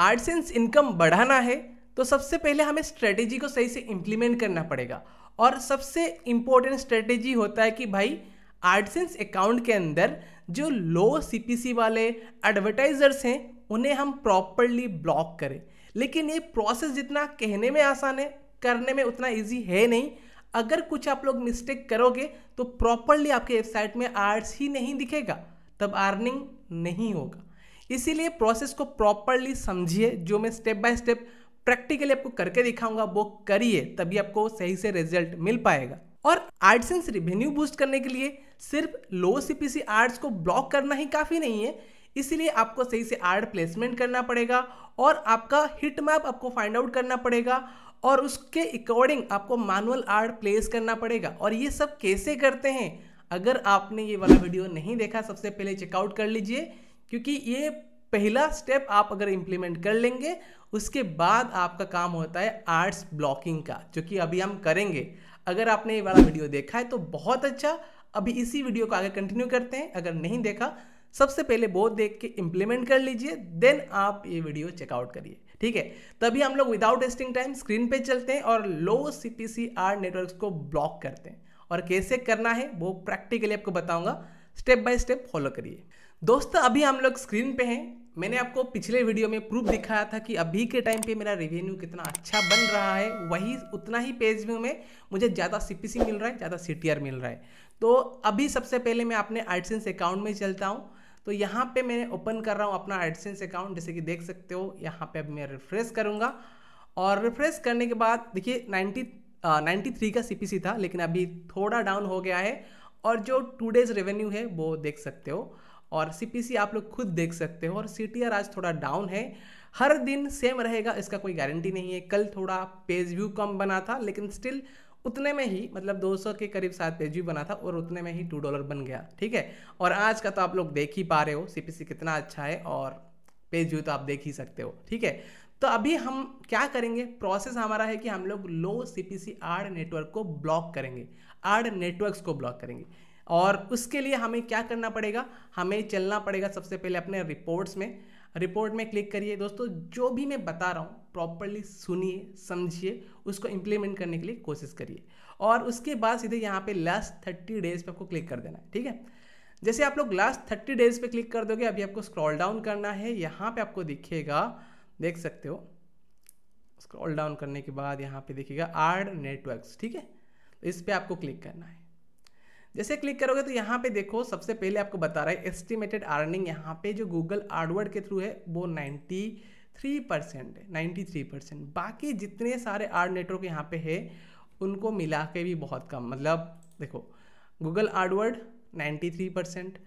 आर्टसेंस income बढ़ाना है तो सबसे पहले हमें स्ट्रेटेजी को सही से इम्प्लीमेंट करना पड़ेगा और सबसे इम्पोर्टेंट स्ट्रेटेजी होता है कि भाई आर्टसेंस अकाउंट के अंदर जो लो सीपीसी वाले एडवर्टाइजर्स हैं उन्हें हम प्रॉपरली ब्लॉक करें लेकिन ये प्रोसेस जितना कहने में आसान है करने में उतना ईजी है नहीं अगर कुछ आप लोग मिस्टेक करोगे तो प्रॉपरली आपके वेबसाइट में आर्ट्स ही नहीं दिखेगा तब अर्निंग नहीं होगा इसीलिए प्रोसेस को प्रॉपरली समझिए जो मैं स्टेप बाय स्टेप प्रैक्टिकली आपको करके दिखाऊंगा वो करिए तभी आपको सही से रिजल्ट मिल पाएगा और आर्टसेंस रिवेन्यू बूस्ट करने के लिए सिर्फ लो सीपीसी आर्ट्स को ब्लॉक करना ही काफ़ी नहीं है इसीलिए आपको सही से आर्ट प्लेसमेंट करना पड़ेगा और आपका हिट मैप आपको फाइंड आउट करना पड़ेगा और उसके अकॉर्डिंग आपको मैनुअल आर्ट प्लेस करना पड़ेगा और ये सब कैसे करते हैं अगर आपने ये वाला वीडियो नहीं देखा सबसे पहले चेकआउट कर लीजिए क्योंकि ये पहला स्टेप आप अगर इम्प्लीमेंट कर लेंगे उसके बाद आपका काम होता है आर्ट्स ब्लॉकिंग का जो कि अभी हम करेंगे अगर आपने ये वाला वीडियो देखा है तो बहुत अच्छा अभी इसी वीडियो को आगे कंटिन्यू करते हैं अगर नहीं देखा सबसे पहले वो देख के इम्प्लीमेंट कर लीजिए देन आप ये वीडियो चेकआउट करिए ठीक है तभी हम लोग विदाउट वेस्टिंग टाइम स्क्रीन पे चलते हैं और low C P C R network को ब्लॉक करते हैं और कैसे करना है वो प्रैक्टिकली आपको बताऊंगा स्टेप बाय स्टेप फॉलो करिए दोस्तों अभी हम लोग स्क्रीन पे हैं मैंने आपको पिछले वीडियो में प्रूफ दिखाया था कि अभी के टाइम पे मेरा रेवेन्यू कितना अच्छा बन रहा है वही उतना ही पेज व्यू में मुझे ज़्यादा सी मिल रहा है ज़्यादा आर मिल रहा है तो अभी सबसे पहले मैं अपने आर्टसेंस अकाउंट में चलता हूँ तो यहाँ पे मैं ओपन कर रहा हूँ अपना एडसेंस अकाउंट जैसे कि देख सकते हो यहाँ पे अभी मैं रिफ्रेश करूँगा और रिफ्रेश करने के बाद देखिए नाइन्टी नाइन्टी थ्री का सी था लेकिन अभी थोड़ा डाउन हो गया है और जो टू डेज़ रेवेन्यू है वो देख सकते हो और सी आप लोग खुद देख सकते हो और सी आज थोड़ा डाउन है हर दिन सेम रहेगा इसका कोई गारंटी नहीं है कल थोड़ा पेज व्यू कम बना था लेकिन स्टिल उतने में ही मतलब 200 के करीब सात पेज भी बना था और उतने में ही टू डॉलर बन गया ठीक है और आज का तो आप लोग देख ही पा रहे हो सी कितना अच्छा है और पेज व्यू तो आप देख ही सकते हो ठीक है तो अभी हम क्या करेंगे प्रोसेस हमारा है कि हम लोग low C P C R network को ब्लॉक करेंगे आर्ड नेटवर्क्स को ब्लॉक करेंगे और उसके लिए हमें क्या करना पड़ेगा हमें चलना पड़ेगा सबसे पहले अपने रिपोर्ट्स में रिपोर्ट में क्लिक करिए दोस्तों जो भी मैं बता रहा हूँ प्रॉपरली सुनिए समझिए उसको इम्प्लीमेंट करने के लिए कोशिश करिए और उसके बाद सीधे यहाँ पे लास्ट थर्टी डेज पे आपको क्लिक कर देना है ठीक है जैसे आप लोग लास्ट थर्टी डेज पे क्लिक कर दोगे अभी आपको स्क्रॉल डाउन करना है यहाँ पे आपको दिखेगा देख सकते हो स्क्रॉल डाउन करने के बाद यहाँ पे देखिएगा आर्ड नेटवर्क्स ठीक है तो इस पर आपको क्लिक करना है जैसे क्लिक करोगे तो यहाँ पे देखो सबसे पहले आपको बता रहा है एस्टिमेटेड अर्निंग यहाँ पे जो गूगल आर्डवर्ड के थ्रू है वो नाइन्टी थ्री परसेंट है नाइन्टी थ्री परसेंट बाकी जितने सारे आर्ड नेटवर्क यहाँ पे है उनको मिला के भी बहुत कम मतलब देखो Google AdWords ninety three percent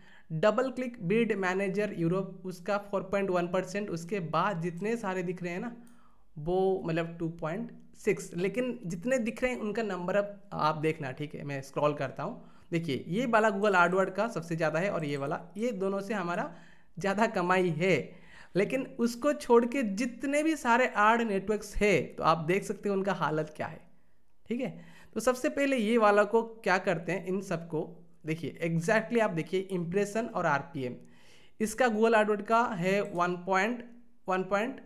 double click bid manager Europe उसका फोर पॉइंट वन परसेंट उसके बाद जितने सारे दिख रहे हैं ना वो मतलब टू पॉइंट सिक्स लेकिन जितने दिख रहे हैं उनका नंबर अब आप देखना ठीक है मैं स्क्रॉल करता हूँ देखिए ये वाला गूगल आर्डवर्ड का सबसे ज़्यादा है और ये वाला ये दोनों से हमारा ज़्यादा कमाई है लेकिन उसको छोड़ के जितने भी सारे आर्ड नेटवर्क्स है तो आप देख सकते हैं उनका हालत क्या है ठीक है तो सबसे पहले ये वाला को क्या करते हैं इन सबको देखिए एग्जैक्टली आप देखिए इम्प्रेशन और आर इसका गूगल आर्डवर्ड का है one point one point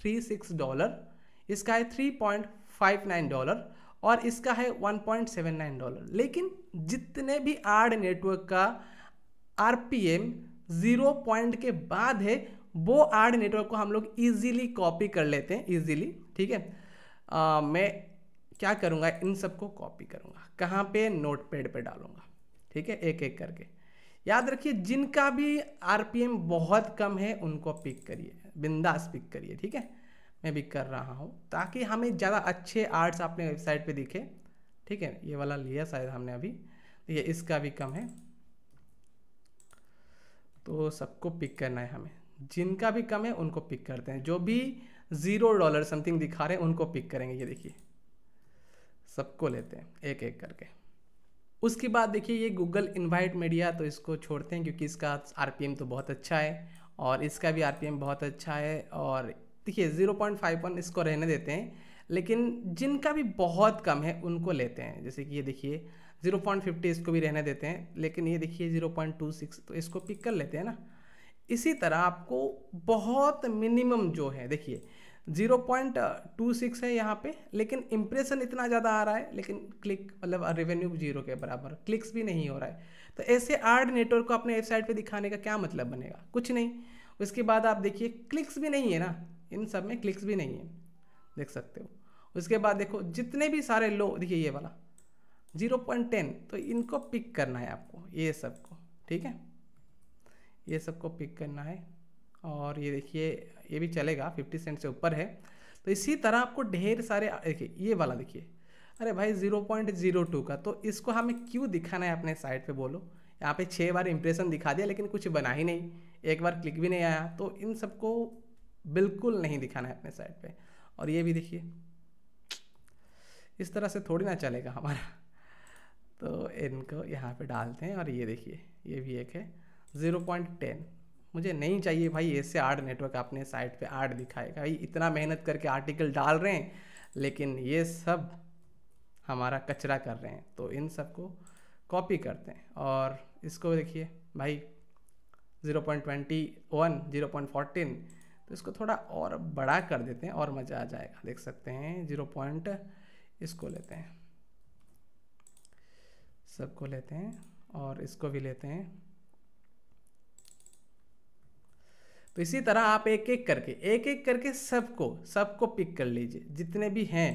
three six dollar इसका है three point five nine dollar और इसका है 1.79 डॉलर लेकिन जितने भी आर्ड नेटवर्क का R P M zero point के बाद है वो आर्ड नेटवर्क को हम लोग ईजिली कॉपी कर लेते हैं ईजीली ठीक है आ, मैं क्या करूँगा इन सबको कॉपी करूँगा कहाँ पे नोट पैड पर डालूँगा ठीक है एक एक करके याद रखिए जिनका भी आर पी एम बहुत कम है उनको पिक करिए बिंदास पिक करिए ठीक है मैं भी कर रहा हूँ ताकि हमें ज़्यादा अच्छे आर्ट्स अपने वेबसाइट पे दिखे ठीक है ये वाला लिया शायद हमने अभी तो ये इसका भी कम है तो सबको पिक करना है हमें जिनका भी कम है उनको पिक करते हैं जो भी ज़ीरो डॉलर समथिंग दिखा रहे हैं उनको पिक करेंगे ये देखिए सबको लेते हैं एक एक करके उसके बाद देखिए ये गूगल इन्वाइट मीडिया तो इसको छोड़ते हैं क्योंकि इसका आर तो बहुत अच्छा है और इसका भी आर बहुत अच्छा है और देखिए ज़ीरो पॉइंट फाइव वन इसको रहने देते हैं लेकिन जिनका भी बहुत कम है उनको लेते हैं जैसे कि ये देखिए ज़ीरो पॉइंट फिफ्टी इसको भी रहने देते हैं लेकिन ये देखिए ज़ीरो पॉइंट टू सिक्स तो इसको पिक कर लेते हैं ना इसी तरह आपको बहुत मिनिमम जो है देखिए जीरो पॉइंट टू सिक्स है यहाँ पे लेकिन इम्प्रेशन इतना ज़्यादा आ रहा है लेकिन क्लिक मतलब रेवेन्यू जीरो के बराबर क्लिक्स भी नहीं हो रहा है तो ऐसे आर्ड नेटवर्क को अपने वेबसाइट पे दिखाने का क्या मतलब बनेगा कुछ नहीं उसके बाद आप देखिए क्लिक्स भी नहीं है ना इन सब में क्लिक्स भी नहीं है देख सकते हो उसके बाद देखो जितने भी सारे लो देखिए ये वाला जीरो पॉइंट टेन तो इनको पिक करना है आपको ये सब को ठीक है ये सब को पिक करना है और ये देखिए ये भी चलेगा फिफ्टी सेंट से ऊपर है तो इसी तरह आपको ढेर सारे देखिए ये वाला देखिए अरे भाई ज़ीरो पॉइंट ज़ीरो टू का तो इसको हमें क्यों दिखाना है अपने साइट पे बोलो यहाँ पे छः बार इम्प्रेशन दिखा दिया लेकिन कुछ बना ही नहीं एक बार क्लिक भी नहीं आया तो इन सबको बिल्कुल नहीं दिखाना है अपने साइड पे और ये भी देखिए इस तरह से थोड़ी ना चलेगा हमारा तो इनको यहाँ पे डालते हैं और ये देखिए ये भी एक है ज़ीरो पॉइंट टेन मुझे नहीं चाहिए भाई ऐसे आर्ट नेटवर्क अपने साइट पे आर्ट दिखाएगा भाई इतना मेहनत करके आर्टिकल डाल रहे हैं लेकिन ये सब हमारा कचरा कर रहे हैं तो इन सबको कॉपी करते हैं और इसको देखिए भाई zero point twenty one zero point fourteen तो इसको थोड़ा और बड़ा कर देते हैं और मज़ा आ जाएगा देख सकते हैं जीरो पॉइंट इसको लेते हैं सबको लेते हैं और इसको भी लेते हैं तो इसी तरह आप एक एक करके एक एक करके सबको सबको पिक कर लीजिए जितने भी हैं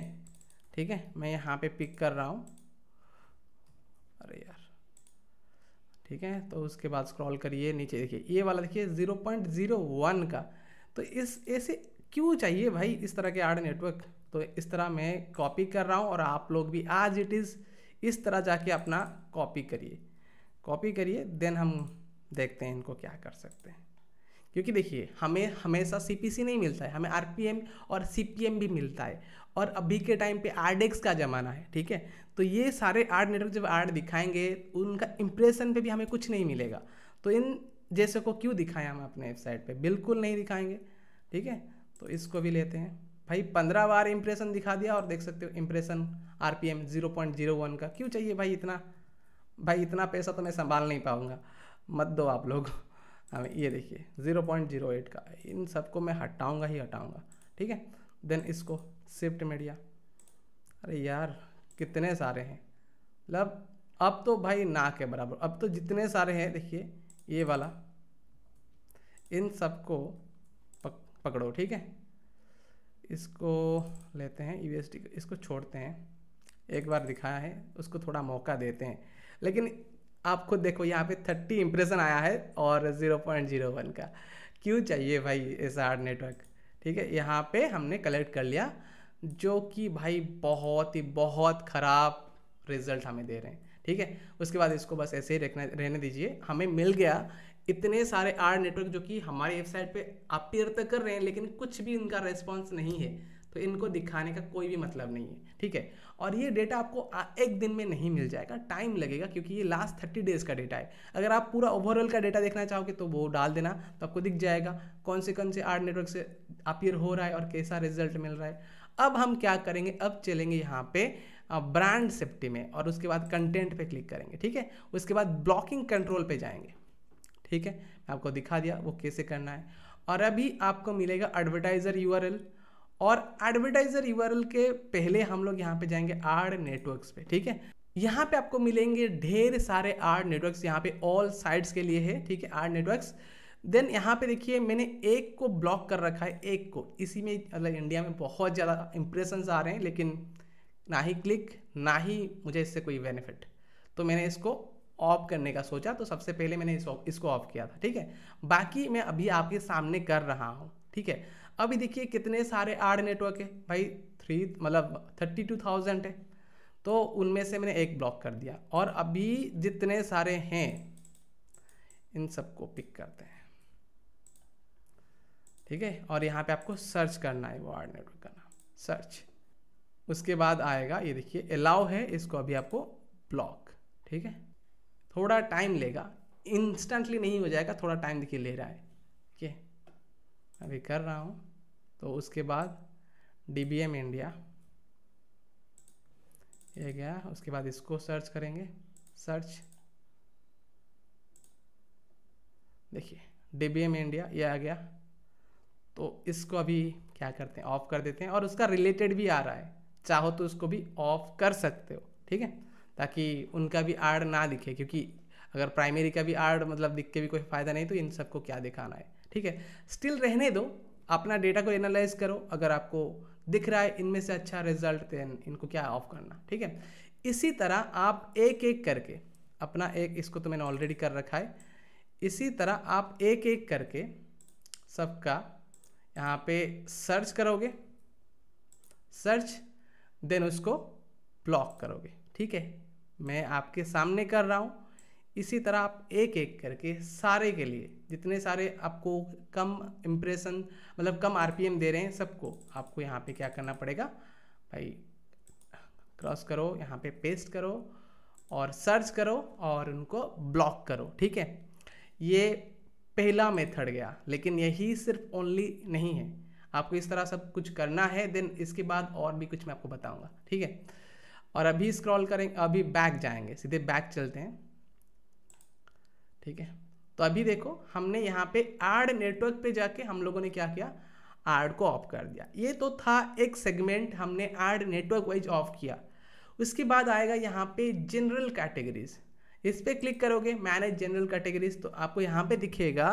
ठीक है मैं यहाँ पे पिक कर रहा हूँ अरे यार ठीक है तो उसके बाद स्क्रॉल करिए नीचे देखिए ये वाला देखिए ज़ीरो पॉइंट ज़ीरो वन का तो इस ऐसे क्यों चाहिए भाई इस तरह के आर्ड नेटवर्क तो इस तरह मैं कॉपी कर रहा हूँ और आप लोग भी आज इट इज़ इस तरह जाके अपना कॉपी करिए कॉपी करिए देन हम देखते हैं इनको क्या कर सकते हैं क्योंकि देखिए हमें हमेशा सी नहीं मिलता है हमें आर और सी भी मिलता है और अभी के टाइम पे आर का ज़माना है ठीक है तो ये सारे आर्ट नेटवर्क जब आर्ट दिखाएंगे उनका इम्प्रेशन पे भी हमें कुछ नहीं मिलेगा तो इन जैसे को क्यों दिखाया हम अपने वेबसाइट पे बिल्कुल नहीं दिखाएंगे ठीक है तो इसको भी लेते हैं भाई पंद्रह बार इम्प्रेशन दिखा दिया और देख सकते हो impression R P M zero point zero one का क्यों चाहिए भाई इतना भाई इतना पैसा तो मैं संभाल नहीं पाऊँगा मत दो आप लोग हमें ये देखिए ज़ीरो पॉइंट जीरो एट का इन सबको मैं हटाऊँगा ही हटाऊँगा ठीक है देन इसको शिफ्ट मीडिया अरे यार कितने सारे हैं मतलब अब तो भाई ना के बराबर अब तो जितने सारे हैं देखिए ये वाला इन सबको पक, पकड़ो ठीक है इसको लेते हैं यू e इसको छोड़ते हैं एक बार दिखाया है उसको थोड़ा मौका देते हैं लेकिन आप खुद देखो यहाँ पे थर्टी इम्प्रेशन आया है और ज़ीरो पॉइंट जीरो वन का क्यों चाहिए भाई एस आर नेटवर्क ठीक है यहाँ पे हमने कलेक्ट कर लिया जो कि भाई बहुत ही बहुत ख़राब रिजल्ट हमें दे रहे हैं ठीक है उसके बाद इसको बस ऐसे ही रखना रहने दीजिए हमें मिल गया इतने सारे आर नेटवर्क जो कि हमारी वेबसाइट पे अपीयर तो कर रहे हैं लेकिन कुछ भी इनका रेस्पॉन्स नहीं है तो इनको दिखाने का कोई भी मतलब नहीं है ठीक है और ये डेटा आपको एक दिन में नहीं मिल जाएगा टाइम लगेगा क्योंकि ये लास्ट थर्टी डेज़ का डेटा है अगर आप पूरा ओवरऑल का डेटा देखना चाहोगे तो वो डाल देना तो आपको दिख जाएगा कौन से कौन से आर नेटवर्क से अपीयर हो रहा है और कैसा रिजल्ट मिल रहा है अब हम क्या करेंगे अब चलेंगे यहाँ पे ब्रांड सेफ्टी में और उसके बाद कंटेंट पे क्लिक करेंगे ठीक है उसके बाद ब्लॉकिंग कंट्रोल पे जाएंगे ठीक है आपको दिखा दिया वो कैसे करना है और अभी आपको मिलेगा एडवर्टाइज़र यू और एडवर्टाइज़र यू के पहले हम लोग यहाँ पे जाएंगे आर नेटवर्क्स पे ठीक है यहाँ पे आपको मिलेंगे ढेर सारे आर नेटवर्क्स यहाँ पे ऑल साइड्स के लिए है ठीक है आर नेटवर्क्स देन यहाँ पे देखिए मैंने एक को ब्लॉक कर रखा है एक को इसी में मतलब इंडिया में बहुत ज़्यादा इंप्रेशन आ रहे हैं लेकिन ना ही क्लिक ना ही मुझे इससे कोई बेनिफिट तो मैंने इसको ऑफ करने का सोचा तो सबसे पहले मैंने इस इसको ऑफ किया था ठीक है बाकी मैं अभी आपके सामने कर रहा हूँ ठीक है अभी देखिए कितने सारे आर नेटवर्क है भाई थ्री मतलब थर्टी टू थाउजेंड है तो उनमें से मैंने एक ब्लॉक कर दिया और अभी जितने सारे हैं इन सबको पिक करते हैं ठीक है और यहाँ पे आपको सर्च करना है वो आर नेटवर्क का नाम सर्च उसके बाद आएगा ये देखिए अलाउ है इसको अभी आपको ब्लॉक ठीक है थोड़ा टाइम लेगा इंस्टेंटली नहीं हो जाएगा थोड़ा टाइम देखिए ले रहा है ठीक है अभी कर रहा हूँ तो उसके बाद डी बी एम इंडिया ये गया उसके बाद इसको सर्च करेंगे सर्च देखिए डी बी एम इंडिया ये आ गया तो इसको अभी क्या करते हैं ऑफ कर देते हैं और उसका रिलेटेड भी आ रहा है चाहो तो उसको भी ऑफ कर सकते हो ठीक है ताकि उनका भी आड़ ना दिखे क्योंकि अगर प्राइमरी का भी आड़ मतलब दिख के भी कोई फ़ायदा नहीं तो इन सबको क्या दिखाना है ठीक है स्टिल रहने दो अपना डेटा को एनालाइज करो अगर आपको दिख रहा है इनमें से अच्छा रिजल्ट देन इनको क्या ऑफ करना ठीक है इसी तरह आप एक एक करके अपना एक इसको तो मैंने ऑलरेडी कर रखा है इसी तरह आप एक एक करके सबका यहाँ पे सर्च करोगे सर्च देन उसको ब्लॉक करोगे ठीक है मैं आपके सामने कर रहा हूँ इसी तरह आप एक एक करके सारे के लिए जितने सारे आपको कम इम्प्रेशन मतलब कम आरपीएम दे रहे हैं सबको आपको यहाँ पे क्या करना पड़ेगा भाई क्रॉस करो यहाँ पे पेस्ट करो और सर्च करो और उनको ब्लॉक करो ठीक है ये पहला मेथड गया लेकिन यही सिर्फ ओनली नहीं है आपको इस तरह सब कुछ करना है देन इसके बाद और भी कुछ मैं आपको बताऊँगा ठीक है और अभी स्क्रॉल करेंगे अभी बैक जाएंगे सीधे बैक चलते हैं ठीक है तो अभी देखो हमने यहाँ पे आर्ड नेटवर्क पे जाके हम लोगों ने क्या किया आर्ड को ऑफ कर दिया ये तो था एक सेगमेंट हमने आर्ड नेटवर्क वाइज ऑफ किया उसके बाद आएगा यहाँ पे जनरल कैटेगरीज इस पर क्लिक करोगे मैनेज जनरल कैटेगरीज तो आपको यहाँ पे दिखेगा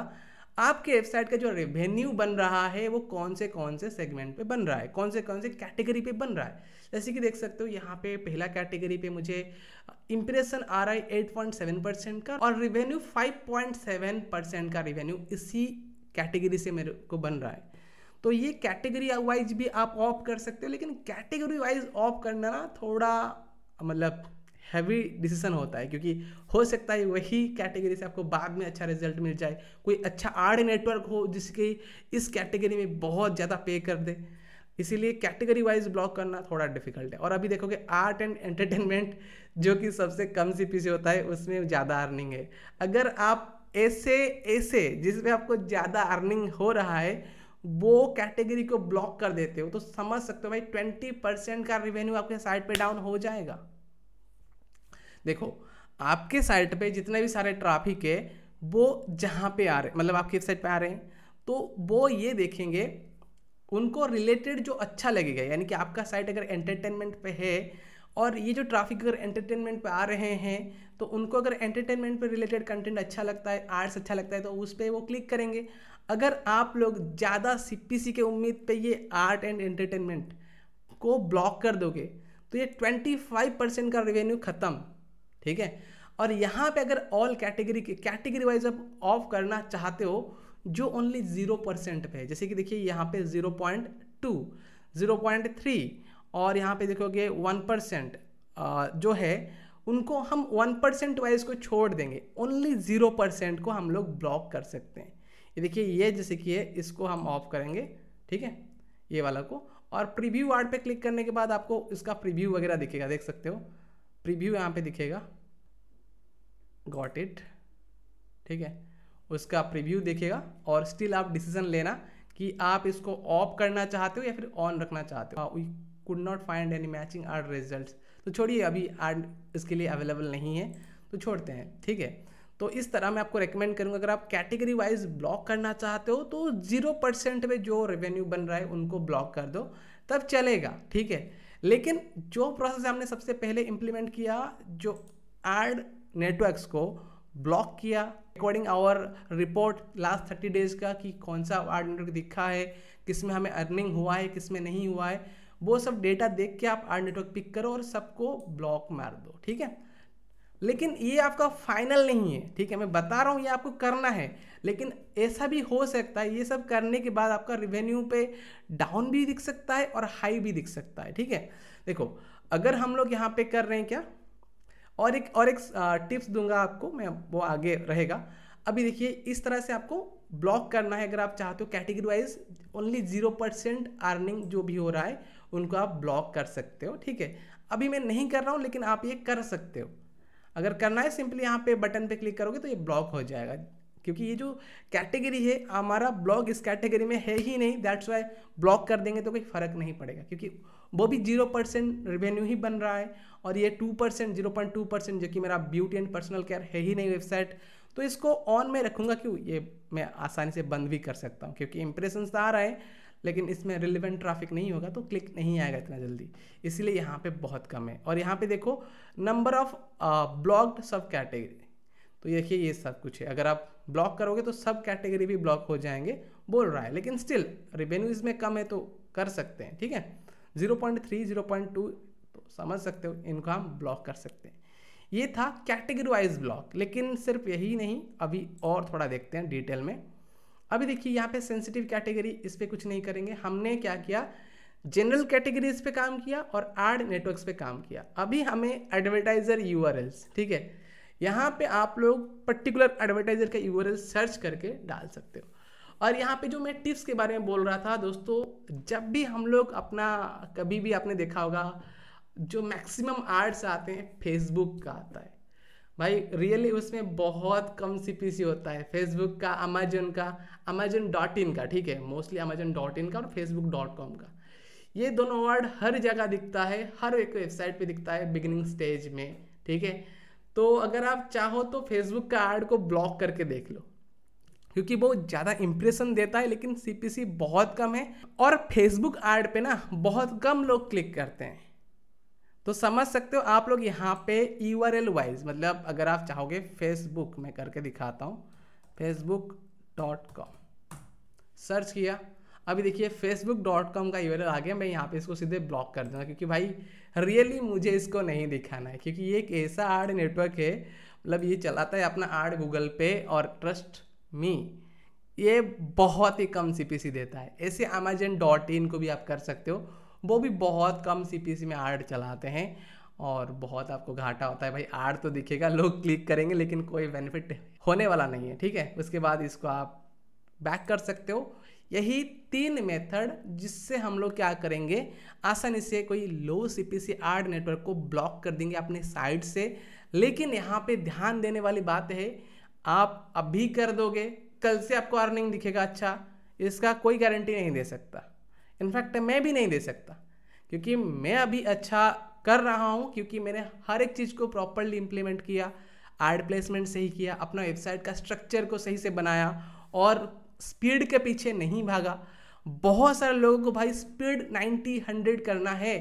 आपके वेबसाइट का जो रेवेन्यू बन रहा है वो कौन से कौन से सेगमेंट पे बन रहा है कौन से कौन से कैटेगरी पे बन रहा है जैसे कि देख सकते हो यहाँ पे पहला कैटेगरी पे मुझे इंप्रेशन uh, आ रहा है सेवन परसेंट का और रिवेन्यू सेवन परसेंट का रिवेन्यू इसी कैटेगरी से मेरे को बन रहा है तो ये कैटेगरी वाइज भी आप ऑफ कर सकते हो लेकिन कैटेगरी वाइज ऑफ करना ना थोड़ा मतलब हैवी डिसीजन होता है क्योंकि हो सकता है वही कैटेगरी से आपको बाद में अच्छा रिजल्ट मिल जाए कोई अच्छा आड़ नेटवर्क हो जिसके इस कैटेगरी में बहुत ज़्यादा पे कर दे इसीलिए कैटेगरी वाइज ब्लॉक करना थोड़ा डिफिकल्ट है और अभी देखोगे आर्ट एंड एंटरटेनमेंट जो कि सबसे कम सी होता है उसमें ज़्यादा अर्निंग है अगर आप ऐसे ऐसे जिसमें आपको ज़्यादा अर्निंग हो रहा है वो कैटेगरी को ब्लॉक कर देते हो तो समझ सकते हो भाई ट्वेंटी परसेंट का रिवेन्यू आपके साइट पे डाउन हो जाएगा देखो आपके साइट पे जितने भी सारे ट्रैफिक है वो जहाँ पे आ रहे मतलब आपकी वेबसाइट पे आ रहे हैं तो वो ये देखेंगे उनको रिलेटेड जो अच्छा लगेगा यानी कि आपका साइट अगर एंटरटेनमेंट पे है और ये जो ट्रैफिक अगर एंटरटेनमेंट पे आ रहे हैं तो उनको अगर एंटरटेनमेंट पे रिलेटेड कंटेंट अच्छा लगता है आर्ट्स अच्छा लगता है तो उस पर वो क्लिक करेंगे अगर आप लोग ज़्यादा सी के उम्मीद पे ये आर्ट एंड एंटरटेनमेंट को ब्लॉक कर दोगे तो ये 25 परसेंट का रेवेन्यू ख़त्म ठीक है और यहाँ पे अगर ऑल कैटेगरी के कैटेगरी वाइज आप ऑफ करना चाहते हो जो ओनली जीरो परसेंट पे है जैसे कि देखिए यहाँ पे zero point two zero point three और यहाँ पे देखोगे वन परसेंट जो है उनको हम वन परसेंट वाइज को छोड़ देंगे ओनली ज़ीरो परसेंट को हम लोग ब्लॉक कर सकते हैं ये देखिए ये जैसे कि है इसको हम ऑफ करेंगे ठीक है ये वाला को और प्रीव्यू आर्ट पे क्लिक करने के बाद आपको इसका प्रीव्यू वगैरह दिखेगा देख सकते हो प्रीव्यू यहाँ पे दिखेगा गॉट इट ठीक है उसका प्रीव्यू देखेगा और स्टिल आप डिसीजन लेना कि आप इसको ऑफ करना चाहते हो या फिर ऑन रखना चाहते हो we could not find any matching are result तो छोड़िए अभी आर्ड इसके लिए अवेलेबल नहीं है तो छोड़ते हैं ठीक है तो इस तरह मैं आपको रेकमेंड करूंगा अगर आप कैटेगरी वाइज ब्लॉक करना चाहते हो तो जीरो परसेंट में जो रेवेन्यू बन रहा है उनको ब्लॉक कर दो तब चलेगा ठीक है लेकिन जो प्रोसेस हमने सबसे पहले इम्प्लीमेंट किया जो एड नेटवर्क्स को ब्लॉक किया according our report last thirty days का कि कौन सा वार्ड नेटवर्क दिखा है किस में हमें अर्निंग हुआ है किस में नहीं हुआ है वो सब डेटा देख के आप आर्ड नेटवर्क पिक करो और सबको ब्लॉक मार दो ठीक है लेकिन ये आपका फाइनल नहीं है ठीक है मैं बता रहा हूँ ये आपको करना है लेकिन ऐसा भी हो सकता है ये सब करने के बाद आपका रिवेन्यू पे डाउन भी दिख सकता है और हाई भी दिख सकता है ठीक है देखो अगर हम लोग यहाँ पे कर रहे हैं क्या और एक और एक टिप्स दूंगा आपको मैं वो आगे रहेगा अभी देखिए इस तरह से आपको ब्लॉक करना है अगर आप चाहते हो category wise only zero percent earning जो भी हो रहा है उनको आप ब्लॉक कर सकते हो ठीक है अभी मैं नहीं कर रहा हूँ लेकिन आप ये कर सकते हो अगर करना है सिंपली यहाँ पे बटन पे क्लिक करोगे तो ये ब्लॉक हो जाएगा क्योंकि ये जो कैटेगरी है हमारा ब्लॉग इस कैटेगरी में है ही नहीं दैट्स वाई ब्लॉक कर देंगे तो कोई फ़र्क नहीं पड़ेगा क्योंकि वो भी जीरो परसेंट रेवेन्यू ही बन रहा है और ये two percent zero point two percent जो कि मेरा ब्यूटी एंड पर्सनल केयर है ही नहीं वेबसाइट तो इसको ऑन में रखूँगा क्यों ये मैं आसानी से बंद भी कर सकता हूँ क्योंकि इंप्रेशन तो आ रहा है लेकिन इसमें रिलेवेंट ट्रैफिक नहीं होगा तो क्लिक नहीं आएगा इतना जल्दी इसीलिए यहाँ पे बहुत कम है और यहाँ पे देखो number of blocked sub category तो देखिए ये सब कुछ है अगर आप ब्लॉक करोगे तो सब कैटेगरी भी ब्लॉक हो जाएंगे बोल रहा है लेकिन स्टिल रिवेन्यू इसमें कम है तो कर सकते हैं ठीक है zero point three zero point two तो समझ सकते हो इनको हम ब्लॉक कर सकते हैं ये था कैटेगरी वाइज ब्लॉक लेकिन सिर्फ यही नहीं अभी और थोड़ा देखते हैं डिटेल में अभी देखिए यहाँ पे सेंसिटिव कैटेगरी इस पर कुछ नहीं करेंगे हमने क्या किया जनरल कैटेगरीज पे काम किया और एड नेटवर्क्स पे काम किया अभी हमें एडवर्टाइजर यूआरएल्स ठीक है यहाँ पे आप लोग पर्टिकुलर एडवर्टाइजर का यूआरएल सर्च करके डाल सकते हो और यहाँ पे जो मैं टिप्स के बारे में बोल रहा था दोस्तों जब भी हम लोग अपना कभी भी आपने देखा होगा जो मैक्सिमम आर्ट्स आते हैं फेसबुक का आता है भाई रियली उसमें बहुत कम सी होता है फेसबुक का अमेजन का अमेजन डॉट इन का ठीक है मोस्टली अमेजन डॉट इन का और फेसबुक डॉट कॉम का ये दोनों वर्ड हर जगह दिखता है हर एक वेबसाइट पे दिखता है बिगिनिंग स्टेज में ठीक है तो अगर आप चाहो तो फेसबुक का ऐड को ब्लॉक करके देख लो क्योंकि वो ज़्यादा इम्प्रेशन देता है लेकिन सीपीसी बहुत कम है और फेसबुक ऐड पे ना बहुत कम लोग क्लिक करते हैं तो समझ सकते हो आप लोग यहाँ पे यू आर एल वाइज मतलब अगर आप चाहोगे फेसबुक मैं करके दिखाता हूँ फेसबुक डॉट कॉम सर्च किया अभी देखिए फेसबुक डॉट कॉम का यूआरएल आ गया मैं यहाँ पे इसको सीधे ब्लॉक कर दूँगा क्योंकि भाई रियली मुझे इसको नहीं दिखाना है क्योंकि ये एक ऐसा आर्ड नेटवर्क है मतलब ये चलाता है अपना आर्ड गूगल पे और ट्रस्ट मी ये बहुत ही कम सी देता है ऐसे अमेजन डॉट इन को भी आप कर सकते हो वो भी बहुत कम सी में आर्ड चलाते हैं और बहुत आपको घाटा होता है भाई आर्ड तो दिखेगा लोग क्लिक करेंगे लेकिन कोई बेनिफिट होने वाला नहीं है ठीक है उसके बाद इसको आप बैक कर सकते हो यही तीन मेथड जिससे हम लोग क्या करेंगे आसानी से कोई low C P C R network को ब्लॉक कर देंगे अपने साइड से लेकिन यहाँ पे ध्यान देने वाली बात है आप अभी कर दोगे कल से आपको अर्निंग दिखेगा अच्छा इसका कोई गारंटी नहीं दे सकता इनफैक्ट मैं भी नहीं दे सकता क्योंकि मैं अभी अच्छा कर रहा हूँ क्योंकि मैंने हर एक चीज़ को प्रॉपरली इम्प्लीमेंट किया एड प्लेसमेंट सही किया अपना वेबसाइट का स्ट्रक्चर को सही से बनाया और स्पीड के पीछे नहीं भागा बहुत सारे लोगों को भाई स्पीड 90 100 करना है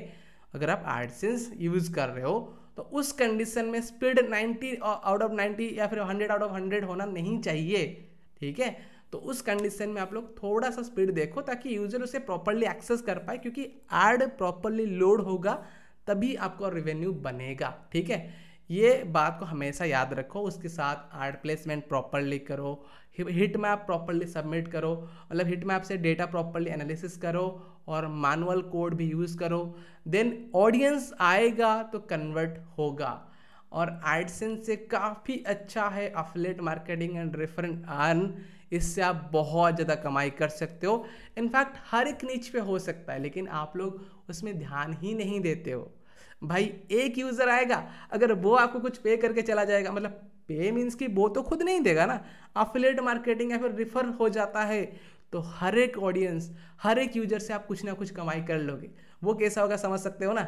अगर आप आर्टसेंस यूज़ कर रहे हो तो उस कंडीशन में स्पीड 90 आउट ऑफ 90 या फिर 100 आउट ऑफ 100 होना नहीं चाहिए ठीक है तो उस कंडीशन में आप लोग थोड़ा सा स्पीड देखो ताकि यूजर उसे प्रॉपरली एक्सेस कर पाए क्योंकि एड प्रॉपरली लोड होगा तभी आपका रेवेन्यू बनेगा ठीक है ये बात को हमेशा याद रखो उसके साथ आर्ट प्लेसमेंट प्रॉपरली करो हिट मैप प्रॉपरली सबमिट करो मतलब हिट मैप से डेटा प्रॉपरली एनालिसिस करो और मानुअल कोड भी यूज़ करो देन ऑडियंस आएगा तो कन्वर्ट होगा और आर्टसेंस से काफ़ी अच्छा है affiliate marketing and refer and earn इससे आप बहुत ज़्यादा कमाई कर सकते हो इनफैक्ट हर एक नीच पे हो सकता है लेकिन आप लोग उसमें ध्यान ही नहीं देते हो भाई एक यूज़र आएगा अगर वो आपको कुछ पे करके चला जाएगा मतलब पे मीन्स कि वो तो खुद नहीं देगा ना अफिलेट मार्केटिंग या फिर रिफ़र हो जाता है तो हर एक ऑडियंस हर एक यूजर से आप कुछ ना कुछ कमाई कर लोगे वो कैसा होगा समझ सकते हो ना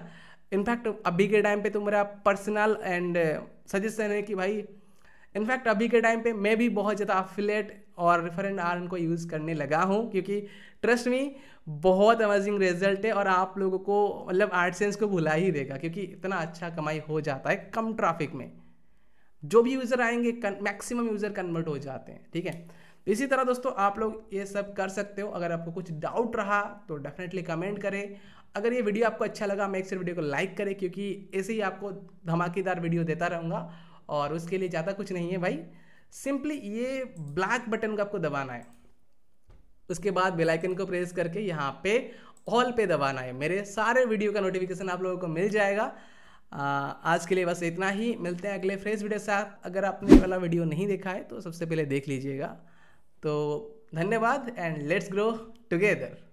इनफैक्ट अभी के टाइम पे तो मेरा पर्सनल एंड सजेशन है कि भाई इनफैक्ट अभी के टाइम पे मैं भी बहुत ज़्यादा अफिलेट और रेफरेंट आर को यूज़ करने लगा हूँ क्योंकि ट्रस्ट मी बहुत अमेजिंग रिजल्ट है और आप लोगों को मतलब आर्ट को भुला ही देगा क्योंकि इतना अच्छा कमाई हो जाता है कम ट्रैफिक में जो भी यूज़र आएंगे मैक्सिमम यूज़र कन्वर्ट हो जाते हैं ठीक है इसी तरह दोस्तों आप लोग ये सब कर सकते हो अगर आपको कुछ डाउट रहा तो डेफिनेटली कमेंट करें अगर ये वीडियो आपको अच्छा लगा मैं श्योर वीडियो को लाइक करें क्योंकि ऐसे ही आपको धमाकेदार वीडियो देता रहूँगा और उसके लिए ज़्यादा कुछ नहीं है भाई सिंपली ये ब्लैक बटन का आपको दबाना है उसके बाद बेलाइकन को प्रेस करके यहाँ पे ऑल पे दबाना है मेरे सारे वीडियो का नोटिफिकेशन आप लोगों को मिल जाएगा आ, आज के लिए बस इतना ही मिलते हैं अगले फ्रेश वीडियो के साथ अगर आपने वाला वीडियो नहीं देखा है तो सबसे पहले देख लीजिएगा तो धन्यवाद एंड लेट्स ग्रो टुगेदर